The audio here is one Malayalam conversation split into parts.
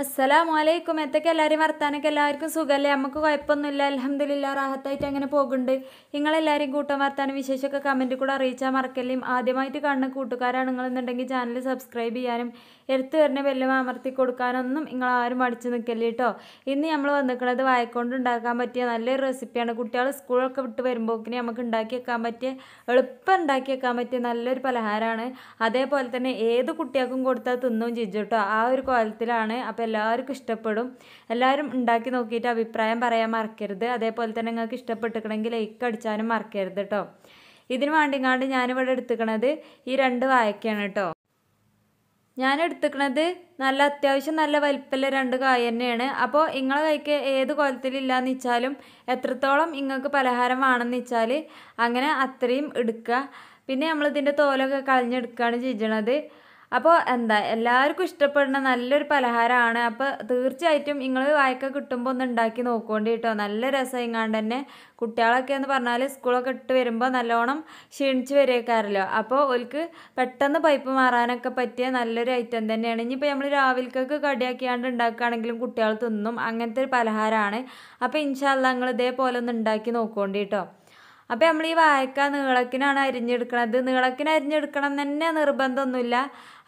അസ്സലാം വലൈക്കും എത്തൊക്കെ എല്ലാവരും വർത്താനൊക്കെ എല്ലാവർക്കും സുഖമല്ലേ നമുക്ക് കുഴപ്പമൊന്നുമില്ല അലഹമ്മദില്ല റാഹത്തായിട്ട് അങ്ങനെ പോകുന്നുണ്ട് നിങ്ങളെല്ലാവരും കൂട്ടം വർത്താനം വിശേഷമൊക്കെ കമൻറ്റ് കൂടെ അറിയിച്ചാൽ മറക്കല്ലേ ആദ്യമായിട്ട് കാണുന്ന കൂട്ടുകാരാണ് നിങ്ങളെന്നുണ്ടെങ്കിൽ ചാനൽ സബ്സ്ക്രൈബ് ചെയ്യാനും എടുത്തു വരുന്ന വല്ലതും അമർത്തി കൊടുക്കാനൊന്നും നിങ്ങൾ ആരും അടിച്ചു നിൽക്കല്ലേ കേട്ടോ ഇന്ന് നമ്മൾ വന്നിരിക്കുന്നത് വായക്കൊണ്ട് ഉണ്ടാക്കാൻ പറ്റിയ നല്ലൊരു റെസിപ്പിയാണ് കുട്ടികൾ സ്കൂളൊക്കെ വിട്ട് വരുമ്പോക്കിനെ നമുക്ക് ഉണ്ടാക്കി വെക്കാൻ പറ്റിയ എളുപ്പം ഉണ്ടാക്കി വെക്കാൻ പറ്റിയ നല്ലൊരു പലഹാരമാണ് അതേപോലെ തന്നെ ഏത് കുട്ടികൾക്കും കൊടുത്താൽ തിന്നും ചിജു കേട്ടോ ആ ഒരു കോലത്തിലാണ് അപ്പോൾ എല്ലാവർക്കും ഇഷ്ടപ്പെടും എല്ലാവരും ഉണ്ടാക്കി നോക്കിയിട്ട് അഭിപ്രായം പറയാൻ മറക്കരുത് അതേപോലെ തന്നെ നിങ്ങൾക്ക് ഇഷ്ടപ്പെട്ടിരിക്കണമെങ്കിൽ ലൈക്ക് അടിച്ചാലും മറക്കരുത് കേട്ടോ ഇതിന് വേണ്ടിങ്ങാണ്ട് ഞാനിവിടെ എടുത്തുക്കണത് ഈ രണ്ട് വായക്കയാണ് കേട്ടോ ഞാൻ എടുത്തിക്കണത് നല്ല അത്യാവശ്യം നല്ല വലിപ്പമുള്ള രണ്ട് കായ തന്നെയാണ് അപ്പോൾ നിങ്ങളെ കൈക്ക് ഏത് കുലത്തിലില്ലാന്ന് വെച്ചാലും എത്രത്തോളം നിങ്ങൾക്ക് പലഹാരം വേണമെന്ന് വെച്ചാൽ അങ്ങനെ അത്രയും എടുക്കുക പിന്നെ നമ്മളിതിൻ്റെ തോലൊക്കെ കളഞ്ഞെടുക്കുകയാണ് ചെയ്യണത് അപ്പോൾ എന്താ എല്ലാവർക്കും ഇഷ്ടപ്പെടുന്ന നല്ലൊരു പലഹാരമാണ് അപ്പോൾ തീർച്ചയായിട്ടും നിങ്ങൾ വായക്ക കിട്ടുമ്പോൾ ഒന്ന് ഉണ്ടാക്കി നോക്കുകൊണ്ട് കേട്ടോ നല്ല ഇങ്ങാണ്ട് തന്നെ കുട്ടികളൊക്കെ എന്ന് പറഞ്ഞാൽ സ്കൂളൊക്കെ ഇട്ട് വരുമ്പോൾ നല്ലോണം ക്ഷീണിച്ച് വരേക്കാറല്ലോ അപ്പോൾ ഓൽക്ക് പെട്ടെന്ന് പൈപ്പ് മാറാനൊക്കെ പറ്റിയ നല്ലൊരു ഐറ്റം തന്നെയാണ് ഇനിയിപ്പോൾ നമ്മൾ രാവിലേക്കൊക്കെ കടിയാക്കിയാണ്ട് ഉണ്ടാക്കുകയാണെങ്കിലും കുട്ടികൾ തിന്നും അങ്ങനത്തെ ഒരു പലഹാരമാണ് അപ്പോൾ ഇൻഷാല്ല നിങ്ങൾ ഇതേപോലെ ഒന്ന് ഉണ്ടാക്കി നോക്കുകൊണ്ട് കേട്ടോ അപ്പോൾ നമ്മൾ ഈ വായക്ക നീളക്കിനാണ് അരിഞ്ഞെടുക്കണത് നീളക്കിന് അരിഞ്ഞെടുക്കണം തന്നെ നിർബന്ധമൊന്നുമില്ല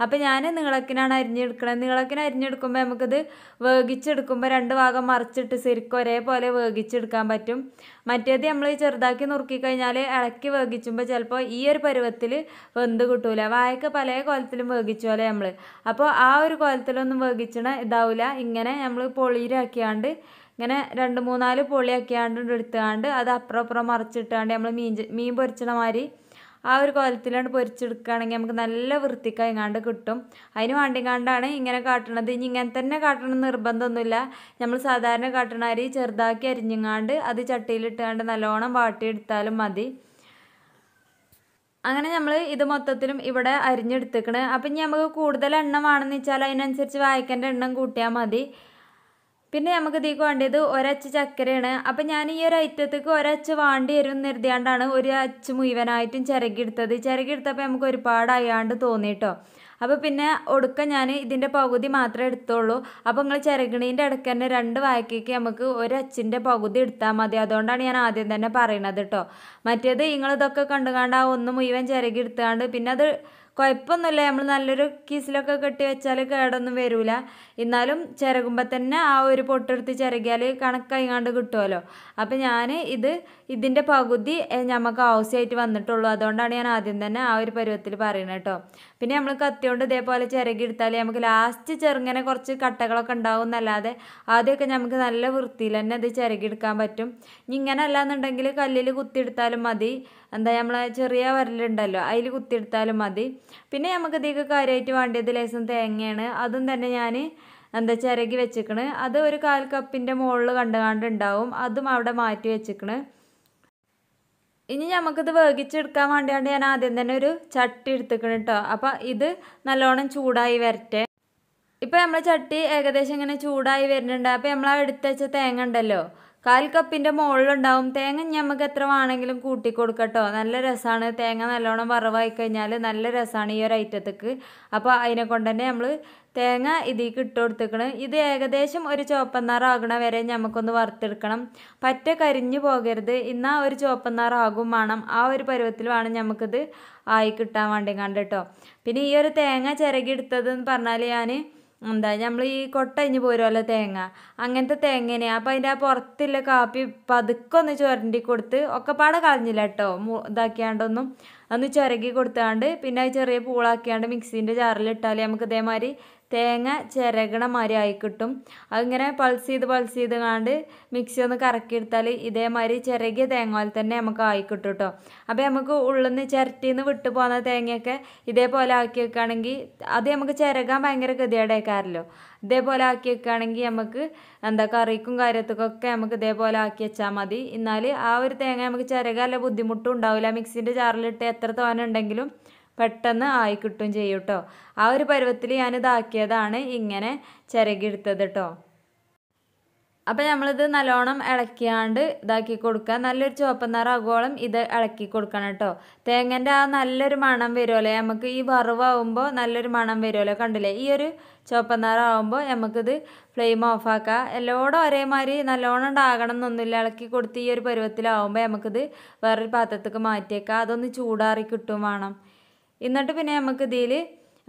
അപ്പോൾ ഞാൻ നീളക്കിനാണ് അരിഞ്ഞെടുക്കണത് നീളക്കിന് അരിഞ്ഞെടുക്കുമ്പോൾ നമുക്കിത് വേഗിച്ചെടുക്കുമ്പോൾ രണ്ട് ഭാഗം മറിച്ചിട്ട് ശരിക്കും ഒരേപോലെ വേഗിച്ചെടുക്കാൻ പറ്റും മറ്റേത് നമ്മൾ ചെറുതാക്കി നുറുക്കി കഴിഞ്ഞാൽ ഇളക്കി വേഗിച്ചുമ്പോൾ ചിലപ്പോൾ ഈ ഒരു പരുവത്തിൽ വെന്ത് കിട്ടൂല വായക്ക പല കോലത്തിലും വേഗിച്ചോലെ നമ്മൾ അപ്പോൾ ആ ഒരു കോലത്തിലൊന്നും വേഗിച്ചണ ഇതാവില്ല ഇങ്ങനെ നമ്മൾ പൊളിയിലാക്കിയാണ്ട് ഇങ്ങനെ രണ്ട് മൂന്നാല് പൊളിയാക്കിയാണ്ട് എടുത്തുകൊണ്ട് അത് അപ്പുറം അപ്പുറം മറിച്ചിട്ടാണ്ട് നമ്മൾ മീൻ മീൻ പൊരിച്ചണ മാതിരി ആ ഒരു കോലത്തിലാണ് പൊരിച്ചെടുക്കുകയാണെങ്കിൽ നമുക്ക് നല്ല വൃത്തിക്കയങ്ങാണ്ട് കിട്ടും അതിന് വേണ്ടിങ്ങാണ്ടാണ് ഇങ്ങനെ കാട്ടണത് ഇനി ഇങ്ങനെ തന്നെ കാട്ടണം നിർബന്ധമൊന്നുമില്ല നമ്മൾ സാധാരണ കാട്ടണ അരി ചെറുതാക്കി അരിഞ്ഞങ്ങാണ്ട് അത് ചട്ടിയിലിട്ടുകൊണ്ട് നല്ലോണം വാട്ടിയെടുത്താലും മതി അങ്ങനെ നമ്മൾ ഇത് മൊത്തത്തിലും ഇവിടെ അരിഞ്ഞെടുത്തേക്കണ് അപ്പം ഇനി നമുക്ക് കൂടുതൽ എണ്ണം വേണമെന്ന് വെച്ചാൽ അതിനനുസരിച്ച് വായിക്കേണ്ട എണ്ണം കൂട്ടിയാൽ മതി പിന്നെ നമുക്ക് ഇതിക്ക് വേണ്ടത് ഒരച്ച് ചക്കരയാണ് അപ്പം ഞാൻ ഈ ഒരു ഐറ്റത്തേക്ക് ഒരച്ച് വാണ്ടി വരും എഴുതിയാണ്ടാണ് ഒരു അച്ച് മുഴുവനായിട്ടും ചിരകിയെടുത്തത് ചിരകിയെടുത്തപ്പോൾ നമുക്ക് ഒരുപാട് അയാണ്ട് തോന്നിയിട്ടോ അപ്പോൾ പിന്നെ ഒടുക്ക ഞാൻ ഇതിൻ്റെ പകുതി മാത്രമേ എടുത്തുള്ളൂ അപ്പോൾ നിങ്ങൾ ചിരകിണീൻ്റെ ഇടയ്ക്ക് തന്നെ രണ്ട് വായ്ക്കയ്ക്ക് നമുക്ക് ഒരച്ചിൻ്റെ പകുതി എടുത്താൽ മതി അതുകൊണ്ടാണ് ഞാൻ ആദ്യം തന്നെ പറയണത് കേട്ടോ മറ്റേത് നിങ്ങളിതൊക്കെ കണ്ടുകാണ്ട് ആ ഒന്ന് മുഴുവൻ ചിരകി എടുത്തുകൊണ്ട് പിന്നെ അത് കുഴപ്പമൊന്നുമില്ല നമ്മൾ നല്ലൊരു കീസിലൊക്കെ കെട്ടി വെച്ചാൽ കേടൊന്നും വരില്ല എന്നാലും ചിരകുമ്പോൾ തന്നെ ആ ഒരു പൊട്ടെടുത്ത് ചിരകിയാൽ കണക്കായിങ്ങാണ്ട് കിട്ടുമല്ലോ അപ്പോൾ ഞാൻ ഇത് ഇതിൻ്റെ പകുതി നമുക്ക് ആവശ്യമായിട്ട് വന്നിട്ടുള്ളൂ അതുകൊണ്ടാണ് ഞാൻ ആദ്യം തന്നെ ആ ഒരു പരുവത്തിൽ പറയുന്നത് കേട്ടോ പിന്നെ നമ്മൾ കത്തിയോണ്ട് ഇതേപോലെ ചിരകിയെടുത്താൽ നമുക്ക് ലാസ്റ്റ് ചെറുങ്ങനെ കുറച്ച് കട്ടകളൊക്കെ ഉണ്ടാവും എന്നല്ലാതെ ആദ്യമൊക്കെ നമുക്ക് നല്ല വൃത്തിയിൽ തന്നെ അത് ചിരകിയെടുക്കാൻ പറ്റും ഇങ്ങനെ അല്ലാന്നുണ്ടെങ്കിൽ കല്ലിൽ കുത്തിയെടുത്താലും മതി എന്താ നമ്മളെ ചെറിയ വരലുണ്ടല്ലോ അതിൽ കുത്തിയെടുത്താലും മതി പിന്നെ നമുക്ക് ഇതൊക്കെ കാര്യമായിട്ട് വേണ്ടിയത് ലേസം തേങ്ങയാണ് അതും തന്നെ ഞാൻ എന്താ ചിരകി വെച്ചിക്കണ് അത് ഒരു കാൽ കപ്പിൻ്റെ മുകളിൽ കണ്ടുണ്ടാവും അതും അവിടെ മാറ്റി വെച്ചിക്കണ് ഇനി നമുക്കിത് വേഗിച്ചെടുക്കാൻ വേണ്ടിയാണ് ഞാൻ ആദ്യം തന്നെ ഒരു ചട്ടി എടുത്തിക്കണം കേട്ടോ അപ്പോൾ ഇത് നല്ലോണം ചൂടായി വരട്ടെ ഇപ്പം നമ്മളെ ചട്ടി ഏകദേശം ഇങ്ങനെ ചൂടായി വരുന്നുണ്ട് അപ്പോൾ നമ്മൾ ആ എടുത്തുവച്ച തേങ്ങ ഉണ്ടല്ലോ കാൽ കപ്പിൻ്റെ മുകളിലുണ്ടാവും തേങ്ങ ഞമ്മക്ക് എത്ര വേണമെങ്കിലും കൂട്ടി കൊടുക്കട്ടോ നല്ല രസമാണ് തേങ്ങ നല്ലോണം വറവായി കഴിഞ്ഞാൽ നല്ല രസമാണ് ഈ ഒരു ഐറ്റത്തേക്ക് അപ്പോൾ അതിനെ കൊണ്ട് തന്നെ നമ്മൾ തേങ്ങ ഇതിലേക്ക് ഇട്ട് കൊടുത്തേക്കണ് ഇത് ഏകദേശം ഒരു ചുവപ്പന്നാറാകണ വരെ നമുക്കൊന്ന് വറുത്തെടുക്കണം പറ്റ കരിഞ്ഞു പോകരുത് ഇന്നാ ഒരു ചുവപ്പന്നാറാകും വേണം ആ ഒരു പരുവത്തിൽ വേണം ഞമ്മക്കിത് ആയി കിട്ടാൻ വേണ്ടി കണ്ടിട്ടോ പിന്നെ ഈ ഒരു തേങ്ങ എടുത്തതെന്ന് പറഞ്ഞാൽ ഞാൻ എന്താ നമ്മൾ ഈ കൊട്ടഴിഞ്ഞ് പോരുമല്ലോ തേങ്ങ അങ്ങനത്തെ തേങ്ങേനെ അപ്പം അതിൻ്റെ ആ പുറത്തുള്ള കാപ്പി പതുക്കെ ഒന്ന് ചുരണ്ടി കൊടുത്ത് ഒക്കെപ്പാടെ കളഞ്ഞില്ല കേട്ടോ ഇതാക്കിയാണ്ടൊന്നും ഒന്ന് ചുരകി കൊടുത്താണ്ട് പിന്നെ ചെറിയ പൂളാക്കിയാണ്ട് മിക്സീൻ്റെ ജാറിലിട്ടാൽ നമുക്ക് ഇതേമാതിരി തേങ്ങ ചിരകണ മാതിരി ആയി കിട്ടും അതിങ്ങനെ പൾസ് ചെയ്ത് പൾസ് ചെയ്ത് കാണ്ട് മിക്സി ഒന്ന് എടുത്താൽ ഇതേമാതിരി ചിരകിയ തേങ്ങ പോലെ തന്നെ നമുക്ക് ആയി കിട്ടും കേട്ടോ അപ്പോൾ നമുക്ക് ഉള്ളിൽ നിന്ന് വിട്ടു പോകുന്ന തേങ്ങയൊക്കെ ഇതേപോലെ ആക്കി വെക്കുകയാണെങ്കിൽ അത് നമുക്ക് ചിരകാൻ ഭയങ്കര ഗതികേടേക്കാരല്ലോ ഇതേപോലെ ആക്കി വെക്കുകയാണെങ്കിൽ നമുക്ക് എന്താ കറിക്കും കാര്യത്തിക്കൊക്കെ നമുക്ക് ഇതേപോലെ ആക്കി വെച്ചാൽ മതി എന്നാൽ ആ ഒരു തേങ്ങ നമുക്ക് ചിരകല്ല ബുദ്ധിമുട്ടും ഉണ്ടാവില്ല മിക്സിൻ്റെ ചാറിലിട്ട് എത്ര തോന പെട്ടെന്ന് ആയിക്കിട്ടും ചെയ്യും കേട്ടോ ആ ഒരു പരുവത്തിൽ ഞാനിതാക്കിയതാണ് ഇങ്ങനെ ചിരകിയെടുത്തത് കേട്ടോ അപ്പം നമ്മളിത് നല്ലോണം ഇളക്കിയാണ്ട് ഇതാക്കി കൊടുക്കുക നല്ലൊരു ചുവപ്പ് നിറാകോളം ഇത് ഇളക്കി കൊടുക്കണം കേട്ടോ തേങ്ങൻ്റെ ആ നല്ലൊരു മണം വരുമല്ലേ നമുക്ക് ഈ വറവാകുമ്പോൾ നല്ലൊരു മണം വരുമല്ലോ കണ്ടില്ലേ ഈ ഒരു ചുവപ്പ് നിറാകുമ്പോൾ നമുക്കിത് ഫ്ലെയിം ഓഫാക്കുക എല്ലോടും ഒരേമാതിരി നല്ലോണം ഉണ്ടാകണം എന്നൊന്നുമില്ല ഇളക്കി കൊടുത്ത് ഈ ഒരു പരുവത്തിലാവുമ്പോൾ നമുക്കിത് വേറൊരു പാത്രത്തേക്ക് മാറ്റിയേക്കാം അതൊന്ന് ചൂടാറി കിട്ടും വേണം എന്നിട്ട് പിന്നെ നമുക്ക് ഇതിൽ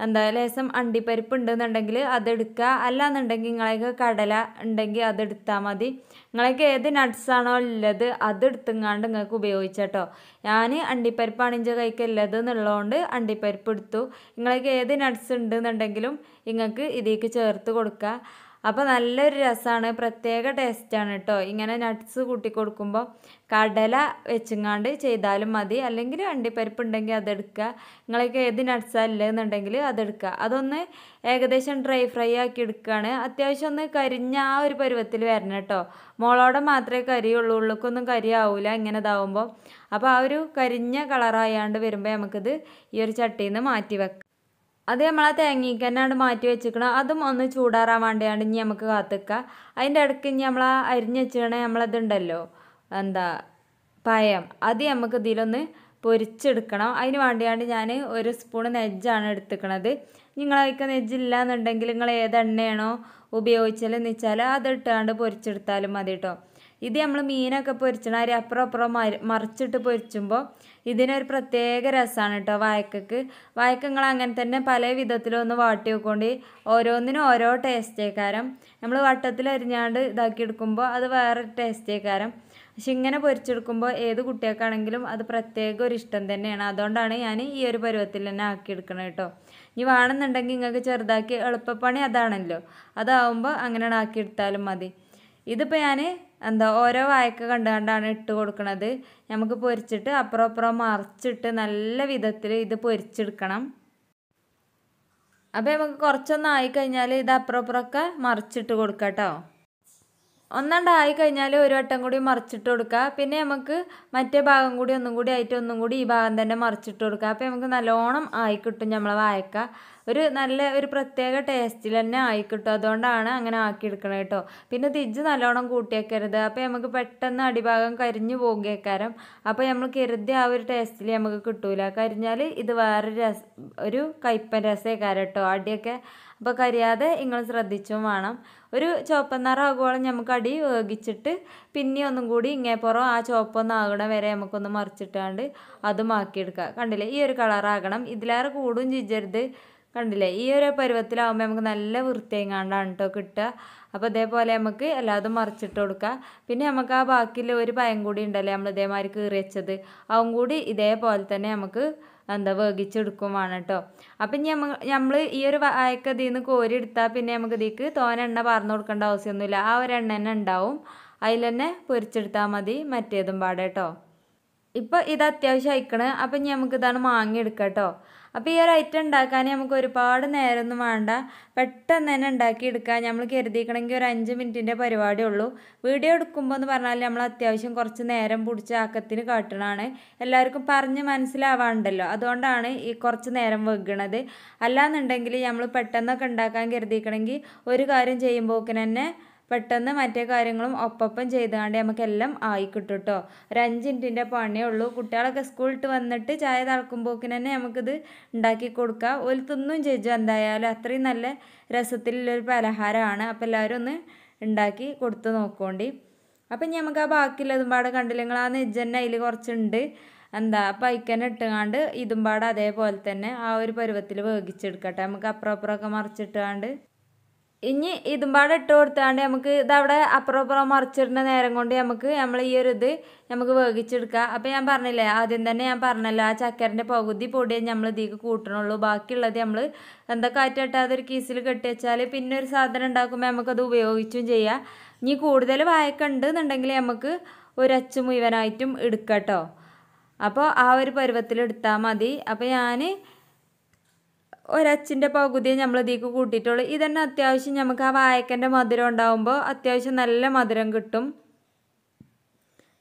എന്താ ലേശം അണ്ടിപ്പരിപ്പ് ഉണ്ടെന്നുണ്ടെങ്കിൽ അതെടുക്കുക അല്ല എന്നുണ്ടെങ്കിൽ നിങ്ങളേക്ക് കടല ഉണ്ടെങ്കിൽ അതെടുത്താൽ മതി നിങ്ങളേക്ക് ഏത് നട്ട്സാണോ ഉള്ളത് അതെടുത്തുങ്ങാണ്ട് നിങ്ങൾക്ക് ഉപയോഗിച്ചട്ടോ ഞാൻ അണ്ടിപ്പരിപ്പാണ് എൻ്റെ കൈക്ക് ഉള്ളത് എന്നുള്ളതുകൊണ്ട് അണ്ടിപ്പരിപ്പ് എടുത്തു നിങ്ങളേക്ക് ഏത് നട്ട്സ് ഉണ്ടെന്നുണ്ടെങ്കിലും നിങ്ങൾക്ക് ഇതിലേക്ക് ചേർത്ത് കൊടുക്കുക അപ്പോൾ നല്ലൊരു രസമാണ് പ്രത്യേക ടേസ്റ്റാണ് കേട്ടോ ഇങ്ങനെ നട്ട്സ് കൂട്ടി കൊടുക്കുമ്പോൾ കടല വെച്ചിങ്ങാണ്ട് ചെയ്താലും മതി അല്ലെങ്കിൽ അണ്ടിപ്പരിപ്പ് ഉണ്ടെങ്കിൽ അതെടുക്കുക നിങ്ങൾക്ക് ഏത് നട്ട്സല്ലെന്നുണ്ടെങ്കിൽ അതെടുക്കുക അതൊന്ന് ഏകദേശം ഡ്രൈ ഫ്രൈ ആക്കി എടുക്കുകയാണ് അത്യാവശ്യം ഒന്ന് കരിഞ്ഞ ആ ഒരു പരുവത്തിൽ വരണം കേട്ടോ മോളോടെ മാത്രമേ കരിയുള്ളൂ ഉള്ളിക്കൊന്നും കരിയാവില്ല ഇങ്ങനെ ഇതാവുമ്പോൾ അപ്പോൾ ആ ഒരു കരിഞ്ഞ കളറായാണ്ട് വരുമ്പോൾ നമുക്കിത് ഈ ഒരു ചട്ടിയിൽ നിന്ന് മാറ്റി വെക്കാം അത് നമ്മൾ ആ തേങ്ങയ്ക്ക് തന്നെയാണ് മാറ്റി വെച്ചിരിക്കണം അതും ഒന്ന് ചൂടാറാൻ വേണ്ടിയാണ് ഇനി നമുക്ക് കാത്തിക്കുക അതിൻ്റെ ഇടയ്ക്ക് ഇനി നമ്മൾ ആ അരിഞ്ഞ് വെച്ചിക്കണ നമ്മളതുണ്ടല്ലോ എന്താ പയം അത് നമുക്ക് ഇതിലൊന്ന് പൊരിച്ചെടുക്കണം അതിന് വേണ്ടിയാണ് ഞാൻ ഒരു സ്പൂൺ നെജ്ജാണ് എടുത്തിക്കണത് നിങ്ങളൊക്കെ നെജ്ജില്ല എന്നുണ്ടെങ്കിൽ നിങ്ങൾ ഏത് എണ്ണയാണോ എന്ന് വെച്ചാൽ അതിട്ടാണ്ട് പൊരിച്ചെടുത്താലും മതി കേട്ടോ ഇത് നമ്മൾ മീനൊക്കെ പൊരിച്ചണ അരി അപ്പുറം അപ്പുറം മറിച്ചിട്ട് പൊരിച്ചുമ്പോൾ ഇതിനൊരു പ്രത്യേക രസമാണ് കേട്ടോ വായക്കക്ക് വായക്ക നിങ്ങൾ അങ്ങനെ തന്നെ പല വിധത്തിലൊന്ന് വാട്ടി വെക്കൊണ്ട് ഓരോന്നിനും ഓരോ ടേസ്റ്റേക്കാരം നമ്മൾ വട്ടത്തിൽ അരിഞ്ഞാണ്ട് എടുക്കുമ്പോൾ അത് വേറെ ടേസ്റ്റേക്കാരം പക്ഷെ ഇങ്ങനെ പൊരിച്ചെടുക്കുമ്പോൾ ഏത് കുട്ടികൾക്കാണെങ്കിലും അത് പ്രത്യേക ഒരു ഇഷ്ടം തന്നെയാണ് അതുകൊണ്ടാണ് ഞാൻ ഈ ഒരു പരുവത്തിൽ തന്നെ ആക്കിയെടുക്കണത് കേട്ടോ ഇനി വേണമെന്നുണ്ടെങ്കിൽ നിങ്ങൾക്ക് ചെറുതാക്കി എളുപ്പപ്പണി അതാണല്ലോ അതാവുമ്പോൾ അങ്ങനെ ആക്കിയെടുത്താലും മതി ഇതിപ്പോൾ ഞാൻ എന്താ ഓരോ വായക്ക കണ്ട് കണ്ടാണ് ഇട്ട് കൊടുക്കുന്നത് നമുക്ക് പൊരിച്ചിട്ട് അപ്പുറം അപ്പുറം മറിച്ചിട്ട് നല്ല വിധത്തിൽ ഇത് പൊരിച്ചെടുക്കണം അപ്പോൾ നമുക്ക് കുറച്ചൊന്ന് കഴിഞ്ഞാൽ ഇത് അപ്പുറം അപ്പുറമൊക്കെ മറിച്ചിട്ട് കൊടുക്കാം കേട്ടോ ഒന്നണ്ടായി കഴിഞ്ഞാൽ ഒരു വട്ടം കൂടി മറിച്ചിട്ട് കൊടുക്കുക പിന്നെ നമുക്ക് മറ്റേ ഭാഗം കൂടി ഒന്നും കൂടി ആയിട്ട് ഒന്നും കൂടി ഈ ഭാഗം തന്നെ മറിച്ചിട്ട് കൊടുക്കുക അപ്പോൾ നമുക്ക് നല്ലോണം ആയി കിട്ടും നമ്മളെ വായക്ക ഒരു നല്ല ഒരു പ്രത്യേക ടേസ്റ്റിൽ തന്നെ കിട്ടും അതുകൊണ്ടാണ് അങ്ങനെ ആക്കി എടുക്കണത് കേട്ടോ പിന്നെ തിജ്ജ് നല്ലോണം കൂട്ടിയേക്കരുത് അപ്പോൾ നമുക്ക് പെട്ടെന്ന് അടിഭാഗം കരിഞ്ഞു പോകുകയേക്കാരം അപ്പോൾ നമ്മൾ കരുതി ആ ഒരു ടേസ്റ്റിൽ നമുക്ക് കിട്ടൂല കരിഞ്ഞാൽ ഇത് വേറൊരു രസ ഒരു കയ്പ്പൻ രസമേക്കാരം കേട്ടോ അടിയൊക്കെ അപ്പോൾ കരിയാതെ നിങ്ങൾ ശ്രദ്ധിച്ചും വേണം ഒരു ചുവപ്പൻ നമുക്ക് അടി വേഗിച്ചിട്ട് പിന്നെ ഒന്നും കൂടി ഇങ്ങേപ്പുറം ആ ചുവപ്പൊന്നാകണം വരെ നമുക്കൊന്ന് മറിച്ചിട്ടാണ്ട് അതും ആക്കിയെടുക്കുക കണ്ടില്ലേ ഈ ഒരു കളറാകണം ഇതിലേറെ കൂടും ചിജരുത് കണ്ടില്ലേ ഈ ഒരു പരുവത്തിലാവുമ്പോൾ നമുക്ക് നല്ല വൃത്തിയെങ്ങാണ്ടാണ് കേട്ടോ കിട്ടുക അപ്പോൾ ഇതേപോലെ നമുക്ക് എല്ലാതും മറിച്ചിട്ട് കൊടുക്കുക പിന്നെ നമുക്ക് ആ ബാക്കിയുള്ള ഒരു പയം കൂടി ഉണ്ടല്ലേ നമ്മൾ ഇതേമാതിരി കീറി വെച്ചത് അതും കൂടി ഇതേപോലെ തന്നെ നമുക്ക് എന്താ വേഗിച്ചെടുക്കും വേണം കേട്ടോ അപ്പം ഞമ്മ നമ്മൾ ഈ ഒരു വായക്ക ഇതിൽ നിന്ന് കോരി എടുത്താൽ പിന്നെ നമുക്ക് ഇതിക്ക് തോന എണ്ണ പറഞ്ഞു കൊടുക്കേണ്ട ആവശ്യമൊന്നുമില്ല ആ ഒരു എണ്ണ തന്നെ ഉണ്ടാവും അതിൽ തന്നെ പൊരിച്ചെടുത്താൽ മതി മറ്റേതും പാടെ കേട്ടോ ഇപ്പോൾ ഇത് അത്യാവശ്യം അയക്കണേ അപ്പം നമുക്ക് ഇതാണ് മാങ്ങി എടുക്കാം കേട്ടോ അപ്പോൾ ഈ ഒരു ഐറ്റം ഉണ്ടാക്കാൻ നമുക്ക് ഒരുപാട് നേരമൊന്നും വേണ്ട പെട്ടെന്ന് തന്നെ ഉണ്ടാക്കിയെടുക്കാം നമ്മൾ കരുതിയിക്കണമെങ്കിൽ ഒരു അഞ്ച് മിനിറ്റിൻ്റെ പരിപാടി ഉള്ളൂ വീഡിയോ എടുക്കുമ്പോൾ എന്ന് പറഞ്ഞാൽ നമ്മൾ അത്യാവശ്യം കുറച്ച് നേരം പിടിച്ച് ആക്കത്തിന് കാട്ടണമാണ് എല്ലാവർക്കും പറഞ്ഞ് മനസ്സിലാവാണ്ടല്ലോ അതുകൊണ്ടാണ് ഈ കുറച്ച് നേരം വെക്കണത് അല്ലാന്നുണ്ടെങ്കിൽ നമ്മൾ പെട്ടെന്നൊക്കെ ഉണ്ടാക്കാൻ കരുതിയിക്കണമെങ്കിൽ ഒരു കാര്യം ചെയ്യുമ്പോൾ തന്നെ പെട്ടെന്ന് മറ്റേ കാര്യങ്ങളും ഒപ്പം ചെയ്തുകൊണ്ട് നമുക്കെല്ലാം ആയിക്കിട്ടും കേട്ടോ ഒരു അഞ്ച് മിനിറ്റിൻ്റെ പണിയേ ഉള്ളൂ കുട്ടികളൊക്കെ സ്കൂളിട്ട് വന്നിട്ട് ചായ തിളക്കുമ്പോക്കിന് തന്നെ നമുക്കിത് ഉണ്ടാക്കി കൊടുക്കുക ഒരു തിന്നും ചേച്ചു എന്തായാലും അത്രയും നല്ല രസത്തിലുള്ളൊരു പലഹാരമാണ് അപ്പം എല്ലാവരും ഒന്ന് ഉണ്ടാക്കി കൊടുത്ത് നോക്കോണ്ടി അപ്പം നമുക്ക് ആ ബാക്കിയുള്ളതും പാടെ കണ്ടില്ലെങ്കിൽ ആ നെജ്ജന്നെ അതിൽ കുറച്ചുണ്ട് എന്താ അപ്പം പൈക്കനെ ഇട്ടുകാണ്ട് ഇതും പാടെ അതേപോലെ തന്നെ ആ ഒരു പരുവത്തിൽ വേവിച്ചെടുക്കട്ടെ നമുക്ക് അപ്പുറം അപ്പുറമൊക്കെ മറിച്ചിട്ടാണ്ട് ഇനി ഇതുമ്പാട് ഇട്ട് കൊടുത്താണ്ട് നമുക്ക് ഇതവിടെ അപ്പുറം അപ്പുറം മറിച്ചിടുന്ന നേരം കൊണ്ട് നമുക്ക് നമ്മൾ ഈ ഒരു ഇത് നമുക്ക് വേവിച്ചെടുക്കുക അപ്പോൾ ഞാൻ പറഞ്ഞില്ലേ ആദ്യം തന്നെ ഞാൻ പറഞ്ഞല്ലോ ആ ചക്കരൻ്റെ പകുതി പൊടിയെ നമ്മൾ ഇതിക്ക് കൂട്ടണുള്ളൂ ബാക്കിയുള്ളത് നമ്മൾ എന്താ കാറ്റട്ടാതെ ഒരു കീസിൽ കെട്ടി വെച്ചാൽ പിന്നെ ഒരു സാധനം ഉണ്ടാക്കുമ്പോൾ നമുക്കത് ഉപയോഗിച്ചും ചെയ്യാം ഇനി കൂടുതൽ വായക്ക ഉണ്ടെന്നുണ്ടെങ്കിൽ നമുക്ക് ഒരച്ച് മുഴുവനായിട്ടും എടുക്കാം കേട്ടോ അപ്പോൾ ആ ഒരു പരുവത്തിൽ എടുത്താൽ മതി അപ്പോൾ ഞാൻ ഒരച്ചിൻ്റെ പകുതി നമ്മൾ ഇതിലേക്ക് കൂട്ടിയിട്ടുള്ളൂ ഇതന്നെ അത്യാവശ്യം നമുക്ക് ആ വായക്കൻ്റെ മധുരം ഉണ്ടാകുമ്പോൾ അത്യാവശ്യം നല്ല മധുരം കിട്ടും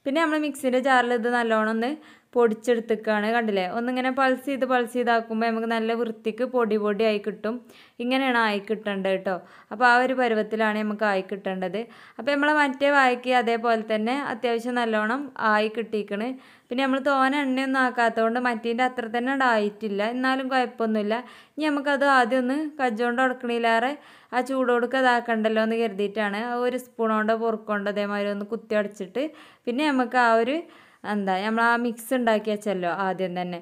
പിന്നെ നമ്മൾ മിക്സിൻ്റെ ജാറിൽ ഇത് നല്ലോണം ഒന്ന് പൊടിച്ചെടുത്തേക്കാണ് കണ്ടില്ലേ ഒന്നിങ്ങനെ പൾസ് ചെയ്ത് പൾസ് ചെയ്താക്കുമ്പോൾ നമുക്ക് നല്ല വൃത്തിക്ക് പൊടി പൊടി ആയി കിട്ടും ഇങ്ങനെയാണ് ആയി കിട്ടേണ്ടത് കേട്ടോ അപ്പോൾ ആ ഒരു പരുവത്തിലാണ് നമുക്ക് ആയി കിട്ടേണ്ടത് അപ്പോൾ നമ്മൾ മറ്റേ വായിക്ക് അതേപോലെ തന്നെ അത്യാവശ്യം നല്ലോണം ആയി കിട്ടിയിക്കണ് പിന്നെ നമ്മൾ തോന എണ്ണയൊന്നും ആക്കാത്തതുകൊണ്ട് മറ്റേൻ്റെ അത്ര തന്നെ ആയിട്ടില്ല എന്നാലും കുഴപ്പമൊന്നുമില്ല ഇനി നമുക്കത് ആദ്യം ഒന്ന് കജ്ജോണ്ട് ഉടക്കണില്ലാറെ ആ ചൂടോടുക്ക് അതാക്കണ്ടല്ലോ എന്ന് കരുതിയിട്ടാണ് ഒരു സ്പൂണോണ്ടോ പൊറുക്കൊണ്ടോ അതേമാതിരി ഒന്ന് കുത്തി അടച്ചിട്ട് പിന്നെ നമുക്ക് ആ ഒരു എന്താ നമ്മൾ ആ മിക്സ് ഉണ്ടാക്കി വെച്ചല്ലോ ആദ്യം തന്നെ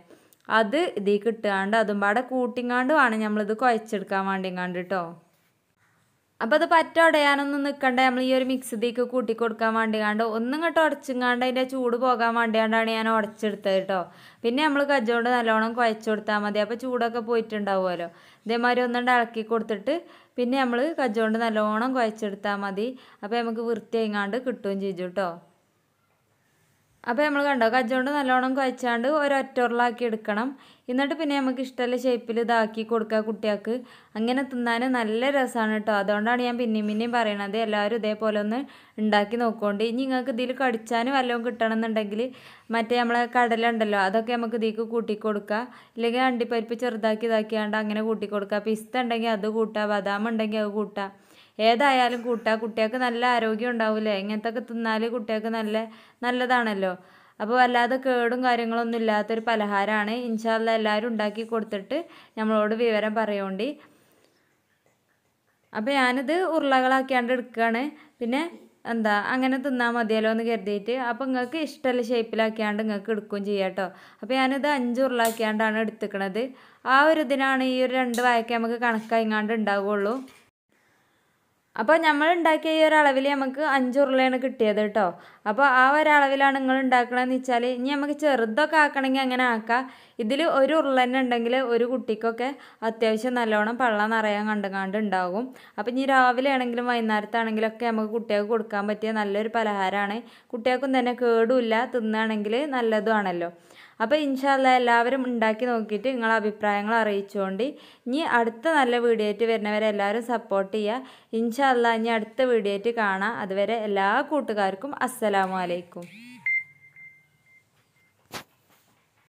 അത് ഇതിലേക്ക് ഇട്ടാണ്ട് അതും പാടെ കൂട്ടിങ്ങാണ്ട് വേണം നമ്മളിത് കുഴച്ചെടുക്കാൻ വേണ്ടിങ്ങാണ്ട് കേട്ടോ അപ്പോൾ അത് പറ്റ ഉടയാനൊന്നും നിൽക്കണ്ട നമ്മൾ ഈ ഒരു മിക്സ് ഇതിലേക്ക് കൂട്ടി കൊടുക്കാൻ കണ്ട് ഒന്നും ഇങ്ങോട്ട് ഉടച്ചിങ്ങാണ്ട് അതിൻ്റെ ചൂട് പോകാൻ വേണ്ടിയാണ്ടാണ് ഞാൻ ഉടച്ചെടുത്തത് കേട്ടോ പിന്നെ നമ്മൾ കജ്ജോണ്ട് നല്ലോണം കുഴച്ച് കൊടുത്താൽ മതി അപ്പോൾ ചൂടൊക്കെ പോയിട്ടുണ്ടാവുമല്ലോ ഇതേമാതിരി ഒന്നുകൊണ്ട് ഇളക്കി കൊടുത്തിട്ട് പിന്നെ നമ്മൾ കജ്ജോണ്ട് നല്ലോണം കുഴച്ചെടുത്താൽ മതി അപ്പോൾ നമുക്ക് വൃത്തിയായിങ്ങാണ്ട് കിട്ടുകയും ചെയ്തു കേട്ടോ അപ്പോൾ നമ്മൾ കണ്ടോ കജ്ജോണ്ട് നല്ലോണം കുഴച്ചാണ്ട് ഉരുളാക്കി എടുക്കണം എന്നിട്ട് പിന്നെ നമുക്ക് ഇഷ്ടമുള്ള ഷേപ്പിൽ ഇതാക്കി കൊടുക്കുക കുട്ടികൾക്ക് അങ്ങനെ തിന്നാൻ നല്ല രസമാണ് കേട്ടോ അതുകൊണ്ടാണ് ഞാൻ പിന്നെയും പിന്നെയും പറയണത് എല്ലാവരും ഇതേപോലെ ഒന്ന് ഉണ്ടാക്കി നോക്കുകൊണ്ട് ഇനി നിങ്ങൾക്ക് ഇതിൽ കടിച്ചാൻ വല്ലതും കിട്ടണമെന്നുണ്ടെങ്കിൽ മറ്റേ നമ്മളെ കടല ഉണ്ടല്ലോ അതൊക്കെ നമുക്ക് ഇതിക്ക് കൂട്ടി ഇല്ലെങ്കിൽ അണ്ടിപ്പരിപ്പ് ചെറുതാക്കി ഇതാക്കിയാണ്ട് അങ്ങനെ കൂട്ടി കൊടുക്കുക പിസ്ത ഉണ്ടെങ്കിൽ അത് കൂട്ടുക ബദാം ഉണ്ടെങ്കിൽ അത് കൂട്ടുക ഏതായാലും കൂട്ടുക കുട്ടികൾക്ക് നല്ല ആരോഗ്യം ഉണ്ടാവില്ലേ ഒക്കെ തിന്നാൽ കുട്ടികൾക്ക് നല്ല നല്ലതാണല്ലോ അപ്പോൾ വല്ലാതെ കേടും കാര്യങ്ങളൊന്നും ഇല്ലാത്തൊരു പലഹാരമാണ് ഇൻഷാല്ല എല്ലാവരും ഉണ്ടാക്കി കൊടുത്തിട്ട് നമ്മളോട് വിവരം പറയോണ്ടി അപ്പോൾ ഞാനിത് ഉരുളകളാക്കിയാണ്ട് എടുക്കുകയാണ് പിന്നെ എന്താ അങ്ങനെ തിന്നാൽ മതിയല്ലോ എന്ന് കരുതിയിട്ട് അപ്പോൾ നിങ്ങൾക്ക് ഇഷ്ടമുള്ള ഷേപ്പിലാക്കിയാണ്ട് നിങ്ങൾക്ക് എടുക്കുകയും ചെയ്യാം കേട്ടോ അപ്പോൾ ഞാനിത് അഞ്ച് ഉരുളാക്കിയാണ്ടാണ് എടുത്തിക്കണത് ആ ഒരു ഇതിനാണ് ഈ ഒരു രണ്ട് വായക്ക നമുക്ക് കണക്കായിങ്ങാണ്ട് ഉണ്ടാവുകയുള്ളൂ അപ്പോൾ നമ്മൾ ഉണ്ടാക്കിയ ഈ ഒരു നമുക്ക് അഞ്ച് ഉരുളയാണ് കിട്ടിയത് കേട്ടോ അപ്പോൾ ആ ഒരളവിലാണ് നിങ്ങൾ ഉണ്ടാക്കണമെന്ന് വെച്ചാൽ ഇനി നമുക്ക് ചെറുതൊക്കെ ആക്കണമെങ്കിൽ അങ്ങനെ ആക്കാം ഇതിൽ ഒരു ഉരുള തന്നെ ഉണ്ടെങ്കിൽ ഒരു കുട്ടിക്കൊക്കെ അത്യാവശ്യം നല്ലോണം പള്ളം നിറയാൻ കണ്ടുകാണ്ട് ഉണ്ടാകും അപ്പോൾ ഇനി രാവിലെ ആണെങ്കിലും വൈകുന്നേരത്താണെങ്കിലും ഒക്കെ നമുക്ക് കുട്ടികൾക്ക് കൊടുക്കാൻ പറ്റിയ നല്ലൊരു പലഹാരമാണ് കുട്ടികൾക്കും തന്നെ കേടുമില്ല തിന്നുകയാണെങ്കിൽ നല്ലതുമാണല്ലോ അപ്പോൾ ഇൻഷാല്ല എല്ലാവരും ഉണ്ടാക്കി നോക്കിയിട്ട് നിങ്ങളെ അഭിപ്രായങ്ങൾ അറിയിച്ചുകൊണ്ട് ഇനി അടുത്ത നല്ല വീഡിയോ ആയിട്ട് വരുന്നവരെ എല്ലാവരും സപ്പോർട്ട് ചെയ്യുക ഇൻഷാല്ല ഇനി അടുത്ത വീഡിയോ ആയിട്ട് കാണാം അതുവരെ എല്ലാ കൂട്ടുകാർക്കും അസ്സലാമലൈക്കും